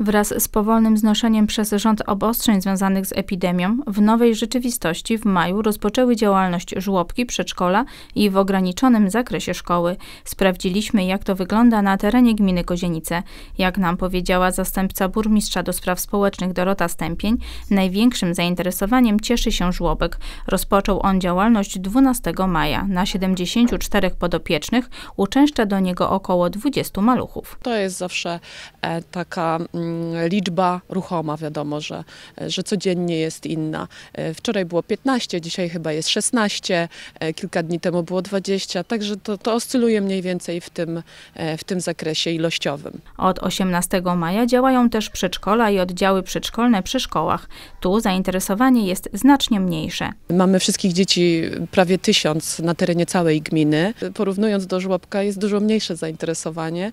Wraz z powolnym znoszeniem przez rząd obostrzeń związanych z epidemią, w nowej rzeczywistości w maju rozpoczęły działalność żłobki, przedszkola i w ograniczonym zakresie szkoły. Sprawdziliśmy, jak to wygląda na terenie gminy Kozienice. Jak nam powiedziała zastępca burmistrza do spraw społecznych Dorota Stępień, największym zainteresowaniem cieszy się żłobek. Rozpoczął on działalność 12 maja. Na 74 podopiecznych uczęszcza do niego około 20 maluchów. To jest zawsze e, taka mm, Mm, liczba ruchoma, wiadomo, że, że codziennie jest inna. E, wczoraj było 15, dzisiaj chyba jest 16, e, kilka dni temu było 20, także to, to oscyluje mniej więcej w tym, e, w tym zakresie ilościowym. Od 18 maja działają też przedszkola i oddziały przedszkolne przy szkołach. Tu zainteresowanie jest znacznie mniejsze. Mamy wszystkich dzieci prawie tysiąc na terenie całej gminy. Porównując do żłobka jest dużo mniejsze zainteresowanie,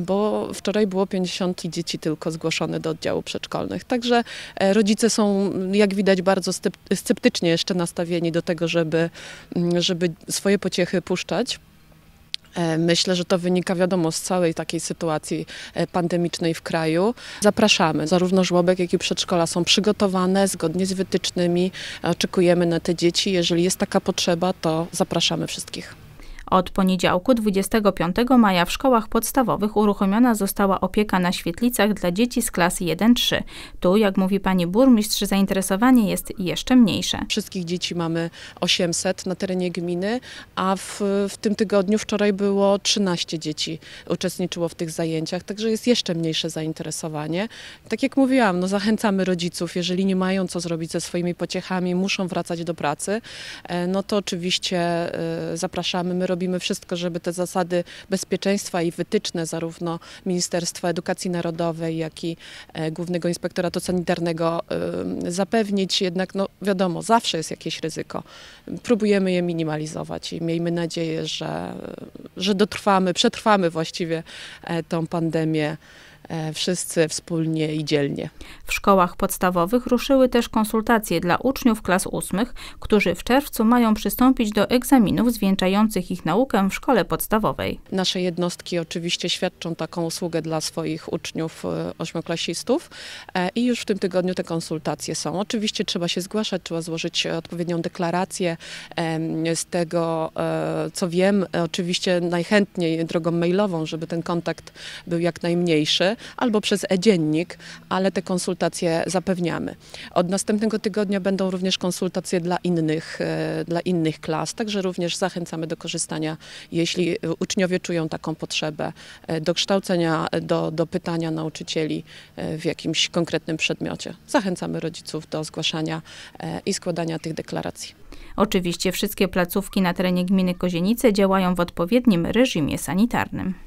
bo wczoraj było 50 dzieci tylko jako zgłoszony do oddziału przedszkolnych. Także e, rodzice są, jak widać, bardzo sceptycznie jeszcze nastawieni do tego, żeby, mm, żeby swoje pociechy puszczać. E, myślę, że to wynika, wiadomo, z całej takiej sytuacji e, pandemicznej w kraju. Zapraszamy. Zarówno żłobek, jak i przedszkola są przygotowane zgodnie z wytycznymi. Oczekujemy na te dzieci. Jeżeli jest taka potrzeba, to zapraszamy wszystkich. Od poniedziałku 25 maja w szkołach podstawowych uruchomiona została opieka na świetlicach dla dzieci z klasy 1-3. Tu, jak mówi pani burmistrz, zainteresowanie jest jeszcze mniejsze. Wszystkich dzieci mamy 800 na terenie gminy, a w, w tym tygodniu wczoraj było 13 dzieci uczestniczyło w tych zajęciach, także jest jeszcze mniejsze zainteresowanie. Tak jak mówiłam, no zachęcamy rodziców, jeżeli nie mają co zrobić ze swoimi pociechami, muszą wracać do pracy, e, no to oczywiście e, zapraszamy, my robimy robimy wszystko, żeby te zasady bezpieczeństwa i wytyczne zarówno Ministerstwa Edukacji Narodowej, jak i e, Głównego Inspektoratu Sanitarnego e, zapewnić. Jednak no, wiadomo, zawsze jest jakieś ryzyko. Próbujemy je minimalizować i miejmy nadzieję, że, że dotrwamy, przetrwamy właściwie e, tą pandemię. E, wszyscy wspólnie i dzielnie. W szkołach podstawowych ruszyły też konsultacje dla uczniów klas ósmych, którzy w czerwcu mają przystąpić do egzaminów zwieńczających ich naukę w szkole podstawowej. Nasze jednostki oczywiście świadczą taką usługę dla swoich uczniów e, ośmioklasistów e, i już w tym tygodniu te konsultacje są. Oczywiście trzeba się zgłaszać, trzeba złożyć odpowiednią deklarację z tego, co wiem, oczywiście najchętniej drogą mailową, żeby ten kontakt był jak najmniejszy albo przez e-dziennik, ale te konsultacje zapewniamy. Od następnego tygodnia będą również konsultacje dla innych, e, dla innych klas, także również zachęcamy do korzystania, jeśli e, uczniowie czują taką potrzebę, e, do kształcenia, do, do pytania nauczycieli w jakimś konkretnym przedmiocie. Zachęcamy rodziców do zgłaszania i składania tych deklaracji. Oczywiście wszystkie placówki na terenie gminy Kozienice działają w odpowiednim reżimie sanitarnym.